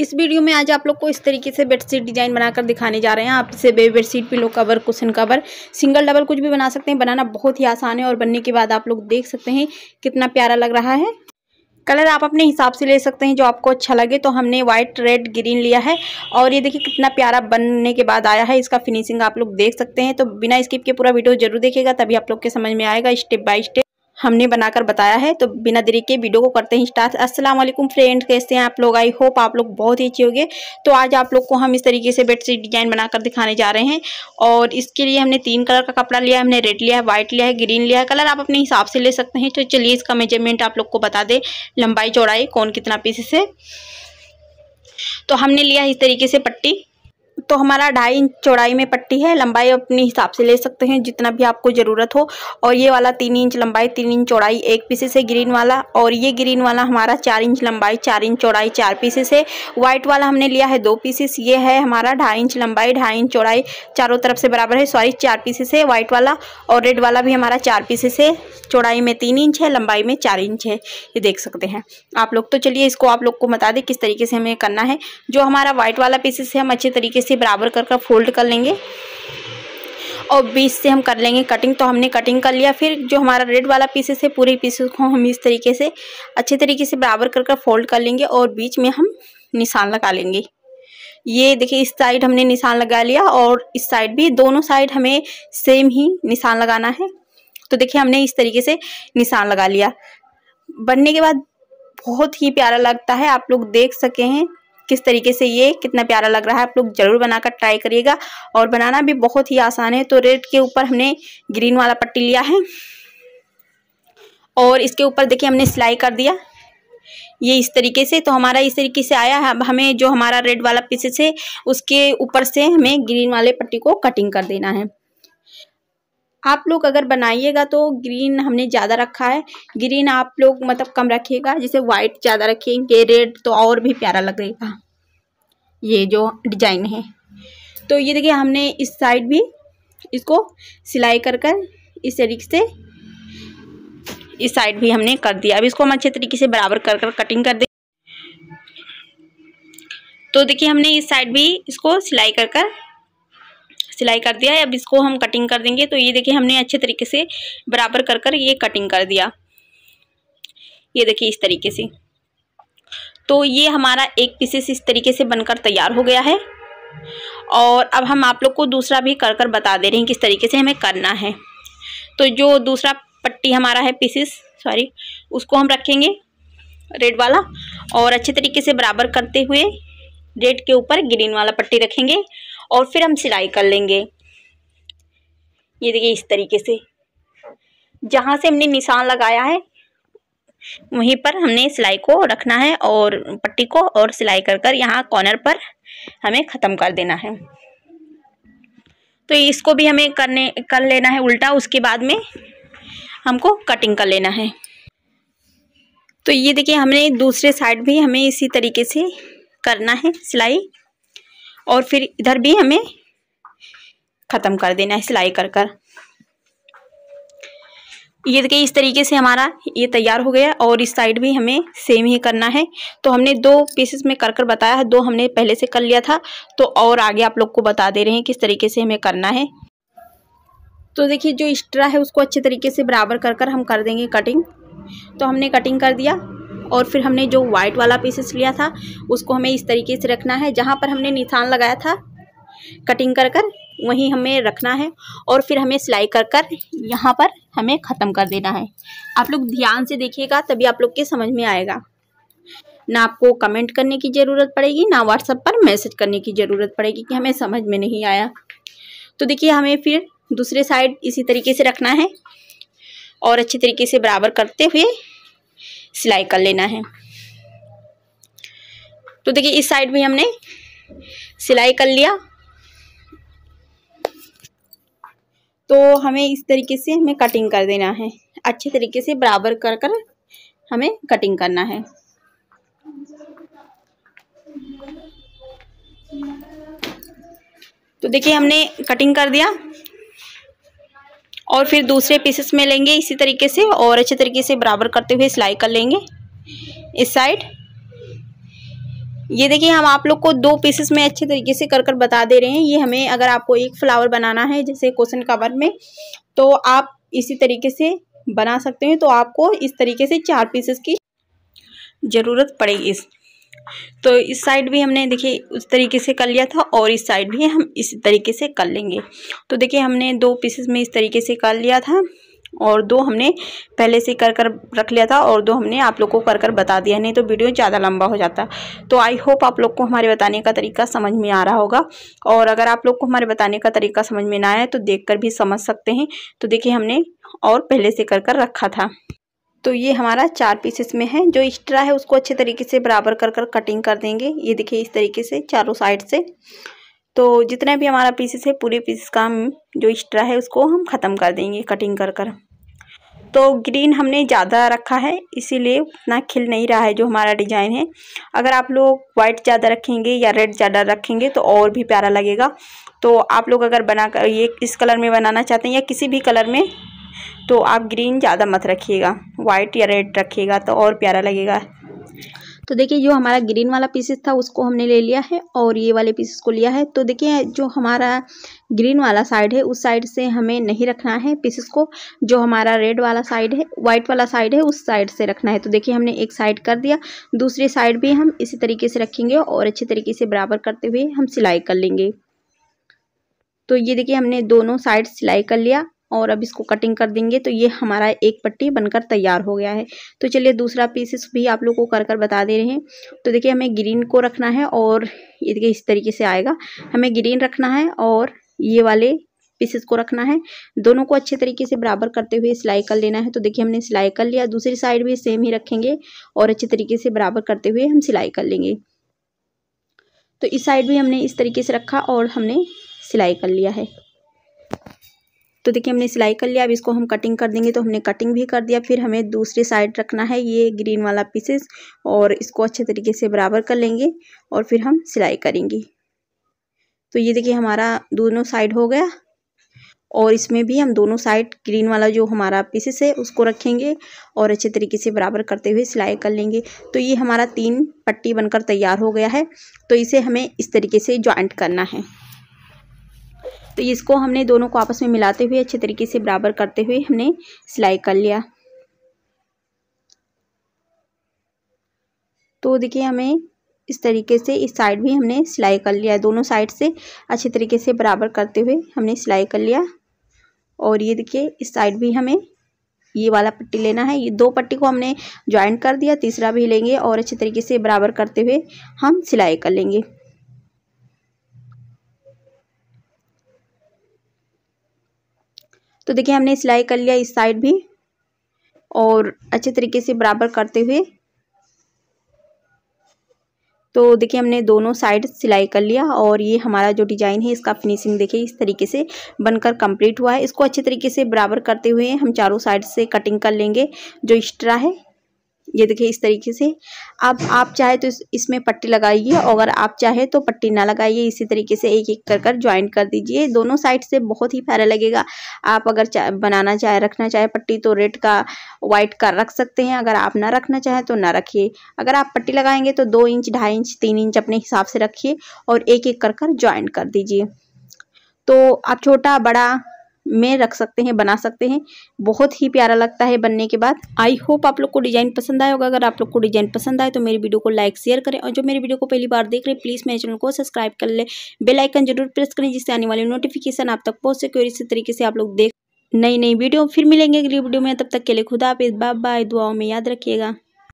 इस वीडियो में आज आप लोग को इस तरीके से बेडशीट डिजाइन बनाकर दिखाने जा रहे हैं आप इसे bedsheet pillow cover cushion cover single double कुछ भी बना सकते हैं बनाना बहुत ही आसान है और बनने के बाद आप लोग देख सकते हैं कितना प्यारा लग रहा है कलर आप अपने हिसाब से ले सकते हैं जो आपको अच्छा लगे तो हमने व्हाइट रेड ग्रीन लिया है और ये देखिए कितना प्यारा बनने के बाद आया है इसका फिनिशिंग आप लोग देख सकते हैं तो बिना स्किप के पूरा वीडियो जरूर देखेगा तभी आप लोग के समझ में आएगा स्टेप बाय स्टेप हमने बनाकर बताया है तो बिना देरी के वीडियो को करते हैं स्टार्ट अस्सलाम वालेकुम फ्रेंड्स कैसे हैं आप लोग आई होप आप लोग बहुत ही अच्छे होंगे तो आज आप लोग को हम इस तरीके से बेडशीट डिजाइन बनाकर दिखाने जा रहे हैं और इसके लिए हमने तीन कलर का कपड़ा लिया हमने रेड लिया है व्हाइट लिया है ग्रीन लिया है कलर आप अपने हिसाब से ले सकते हैं तो चलिए इसका मेजरमेंट आप लोग को बता दें लंबाई चौड़ाई कौन कितना पीसेस है तो हमने लिया इस तरीके से पट्टी तो हमारा ढाई इंच चौड़ाई में पट्टी है लंबाई अपने हिसाब से ले सकते हैं जितना भी आपको ज़रूरत हो और ये वाला तीन इंच लंबाई तीन इंच चौड़ाई एक पीसेस है ग्रीन वाला और ये ग्रीन वाला हमारा चार इंच लंबाई चार इंच चौड़ाई चार पीसेस है वाइट वाला हमने लिया है दो पीसेस ये है हमारा ढाई इंच लंबाई ढाई इंच चौड़ाई चारों तरफ से बराबर है सॉरी चार पीसेस है वाइट वाला और रेड वाला भी हमारा चार पीसेस है चौड़ाई में तीन इंच है लंबाई में चार इंच है ये देख सकते हैं आप लोग तो चलिए इसको आप लोग को बता दें किस तरीके से हमें करना है जो हमारा व्हाइट वाला पीसेस है हम अच्छे तरीके से बराबर कर कर फोल्ड कर लेंगे और बीच से हम कर लेंगे कटिंग तो हमने कटिंग कर लिया फिर जो हमारा रेड वाला पीसेस है पूरे पीसेस को हम इस तरीके से अच्छे तरीके से बराबर कर कर फोल्ड कर लेंगे और बीच में हम निशान लगा लेंगे ये देखिए इस साइड हमने निशान लगा लिया और इस साइड भी दोनों साइड हमें सेम ही निशान लगाना है तो देखिए हमने इस तरीके से निशान लगा लिया बनने के बाद बहुत ही प्यारा लगता है आप लोग देख सके हैं किस तरीके से ये कितना प्यारा लग रहा है आप लोग ज़रूर बनाकर ट्राई करिएगा और बनाना भी बहुत ही आसान है तो रेड के ऊपर हमने ग्रीन वाला पट्टी लिया है और इसके ऊपर देखिए हमने सिलाई कर दिया ये इस तरीके से तो हमारा इस तरीके से आया है हमें जो हमारा रेड वाला पीसेस है उसके ऊपर से हमें ग्रीन वाले पट्टी को कटिंग कर देना है आप लोग अगर बनाइएगा तो ग्रीन हमने ज़्यादा रखा है ग्रीन आप लोग मतलब कम रखिएगा जैसे वाइट ज़्यादा रखेंगे रेड तो और भी प्यारा लगेगा ये जो डिजाइन है तो ये देखिए हमने इस साइड भी इसको सिलाई कर कर इस तरीके से इस साइड भी हमने कर दिया अब इसको हम अच्छे तरीके से बराबर कर कर कटिंग कर दे तो देखिए हमने इस साइड भी इसको सिलाई कर कर सिलाई कर दिया है अब इसको हम कटिंग कर देंगे तो ये देखिए हमने अच्छे तरीके से बराबर कर कर ये कटिंग कर दिया ये देखिए इस तरीके से तो ये हमारा एक पीसेस इस तरीके से बनकर तैयार हो गया है और अब हम आप लोग को दूसरा भी कर कर बता दे रहे हैं किस तरीके से हमें करना है तो जो दूसरा पट्टी हमारा है पीसेस सॉरी उसको हम रखेंगे रेड वाला और अच्छे तरीके से बराबर करते हुए रेड के ऊपर ग्रीन वाला पट्टी रखेंगे और फिर हम सिलाई कर लेंगे ये देखिए इस तरीके से जहाँ से हमने निशान लगाया है वहीं पर हमने सिलाई को रखना है और पट्टी को और सिलाई कर कर यहाँ कॉर्नर पर हमें ख़त्म कर देना है तो इसको भी हमें करने कर लेना है उल्टा उसके बाद में हमको कटिंग कर लेना है तो ये देखिए हमने दूसरे साइड भी हमें इसी तरीके से करना है सिलाई और फिर इधर भी हमें ख़त्म कर देना है सिलाई कर कर ये देखिए इस तरीके से हमारा ये तैयार हो गया और इस साइड भी हमें सेम ही करना है तो हमने दो पीसेस में कर कर बताया है दो हमने पहले से कर लिया था तो और आगे आप लोग को बता दे रहे हैं किस तरीके से हमें करना है तो देखिए जो एक्स्ट्रा है उसको अच्छे तरीके से बराबर कर कर हम कर देंगे कटिंग तो हमने कटिंग कर दिया और फिर हमने जो वाइट वाला पीसेस लिया था उसको हमें इस तरीके से रखना है जहाँ पर हमने निशान लगाया था कटिंग कर कर वहीं हमें रखना है और फिर हमें सिलाई कर कर यहाँ पर हमें ख़त्म कर देना है आप लोग ध्यान से देखिएगा तभी आप लोग के समझ में आएगा ना आपको कमेंट करने की ज़रूरत पड़ेगी ना व्हाट्सअप पर मैसेज करने की ज़रूरत पड़ेगी कि हमें समझ में नहीं आया तो देखिए हमें फिर दूसरे साइड इसी तरीके से रखना है और अच्छे तरीके से बराबर करते हुए सिलाई कर लेना है तो देखिए इस साइड भी हमने सिलाई कर लिया तो हमें इस तरीके से हमें कटिंग कर देना है अच्छे तरीके से बराबर कर कर हमें कटिंग करना है तो देखिए हमने कटिंग कर दिया और फिर दूसरे पीसेस में लेंगे इसी तरीके से और अच्छे तरीके से बराबर करते हुए सिलाई कर लेंगे इस साइड ये देखिए हम आप लोग को दो पीसेस में अच्छे तरीके से कर कर बता दे रहे हैं ये हमें अगर आपको एक फ्लावर बनाना है जैसे क्वेश्चन कवर में तो आप इसी तरीके से बना सकते हैं तो आपको इस तरीके से चार पीसेस की ज़रूरत पड़ेगी इस तो इस साइड भी हमने देखिए उस तरीके से कर लिया था और इस साइड भी हम इस तरीके से कर लेंगे तो देखिए हमने दो पीसेस में इस तरीके से कर लिया था और दो हमने पहले से कर कर रख लिया था और दो हमने आप लोग को कर कर बता दिया नहीं तो वीडियो ज़्यादा लंबा हो जाता तो आई होप आप लोग को हमारे बताने का तरीका समझ में आ रहा होगा और अगर आप लोग को हमारे बताने का तरीका समझ में ना आए तो देख कर भी समझ सकते हैं तो देखिए हमने और पहले से कर कर रखा था तो ये हमारा चार पीसेस में है जो एक्स्ट्रा है उसको अच्छे तरीके से बराबर कर कर कटिंग कर देंगे ये देखिए इस तरीके से चारों साइड से तो जितने भी हमारा पीसेस है पूरे पीसेस का हम जो एक्स्ट्रा है उसको हम ख़त्म कर देंगे कटिंग कर कर तो ग्रीन हमने ज़्यादा रखा है इसीलिए उतना खिल नहीं रहा है जो हमारा डिज़ाइन है अगर आप लोग वाइट ज़्यादा रखेंगे या रेड ज़्यादा रखेंगे तो और भी प्यारा लगेगा तो आप लोग अगर बना कर ये इस कलर में बनाना चाहते हैं या किसी भी कलर में तो आप ग्रीन ज़्यादा मत रखिएगा वाइट या रेड रखिएगा तो और प्यारा लगेगा तो देखिए जो हमारा ग्रीन वाला पीसेस था उसको हमने ले लिया है और ये वाले पीसेस को लिया है तो देखिए जो हमारा ग्रीन वाला साइड है उस साइड से हमें नहीं रखना है पीसेस को जो हमारा रेड वाला साइड है वाइट वाला साइड है उस साइड से रखना है तो देखिए हमने एक साइड कर दिया दूसरी साइड भी हम इसी तरीके से रखेंगे और अच्छे तरीके से बराबर करते हुए हम सिलाई कर लेंगे तो ये देखिए हमने दोनों साइड सिलाई कर लिया और अब इसको कटिंग कर देंगे तो ये हमारा एक पट्टी बनकर तैयार हो गया है तो चलिए दूसरा पीसेस भी आप लोग को कर कर बता दे रहे हैं तो देखिए हमें ग्रीन को रखना है और ये देखिए इस तरीके से आएगा हमें ग्रीन रखना है और ये वाले पीसेस को रखना है दोनों को अच्छे तरीके से बराबर करते हुए सिलाई कर लेना है तो देखिए हमने सिलाई कर लिया दूसरी साइड भी सेम ही रखेंगे और अच्छे तरीके से बराबर करते हुए हम सिलाई कर लेंगे तो इस साइड भी हमने इस तरीके से रखा और हमने सिलाई कर लिया है तो देखिए हमने सिलाई कर लिया अब इसको हम कटिंग कर देंगे तो हमने कटिंग भी कर दिया फिर हमें दूसरी साइड रखना है ये ग्रीन वाला पीसेस और इसको अच्छे तरीके से बराबर कर लेंगे और फिर हम सिलाई करेंगे तो ये देखिए हमारा दोनों साइड हो गया और इसमें भी हम दोनों साइड ग्रीन वाला जो हमारा पीसेस है उसको रखेंगे और अच्छे तरीके से बराबर करते हुए सिलाई कर लेंगे तो ये हमारा तीन पट्टी बनकर तैयार हो गया है तो इसे हमें इस तरीके से ज्वाइंट करना है तो इसको हमने दोनों को आपस में मिलाते हुए अच्छे तरीके से बराबर करते हुए हमने सिलाई कर लिया तो देखिए हमें इस तरीके से इस साइड भी हमने सिलाई कर लिया दोनों साइड से अच्छे तरीके से बराबर करते हुए हमने सिलाई कर लिया और ये देखिए इस साइड भी हमें ये वाला पट्टी लेना है ये दो पट्टी को हमने ज्वाइन कर दिया तीसरा भी लेंगे और अच्छे तरीके से बराबर करते हुए हम सिलाई कर लेंगे तो देखिए हमने सिलाई कर लिया इस साइड भी और अच्छे तरीके से बराबर करते हुए तो देखिए हमने दोनों साइड सिलाई कर लिया और ये हमारा जो डिज़ाइन है इसका फिनिशिंग देखिए इस तरीके से बनकर कंप्लीट हुआ है इसको अच्छे तरीके से बराबर करते हुए हम चारों साइड से कटिंग कर लेंगे जो एक्स्ट्रा है ये देखिए इस तरीके से अब आप चाहे तो इसमें पट्टी लगाइए और अगर आप चाहे तो पट्टी ना लगाइए इसी तरीके से एक एक कर कर ज्वाइन कर दीजिए दोनों साइड से बहुत ही प्यारा लगेगा आप अगर चाहे बनाना चाहे रखना चाहे पट्टी तो रेड का वाइट का रख सकते हैं अगर आप ना रखना चाहें तो ना रखिए अगर आप पट्टी लगाएंगे तो दो इंच ढाई इंच तीन इंच अपने हिसाब से रखिए और एक एक कर कर ज्वाइन कर दीजिए तो आप छोटा बड़ा में रख सकते हैं बना सकते हैं बहुत ही प्यारा लगता है बनने के बाद आई होप आप लोग को डिजाइन पसंद आए होगा अगर आप लोग को डिजाइन पसंद आए तो मेरी वीडियो को लाइक शेयर करें और जो मेरी वीडियो को पहली बार देख रहे हैं प्लीज़ मेरे चैनल को सब्सक्राइब कर ले बेलाइकन जरूर प्रेस करें जिससे आने वाली नोटिफिकेशन आप तक पहुँच सके और इसी तरीके से आप लोग देख नई नई वीडियो फिर मिलेंगे अगली वीडियो में तब तक के लिए खुदा आप बाय दुआओं में याद रखिएगा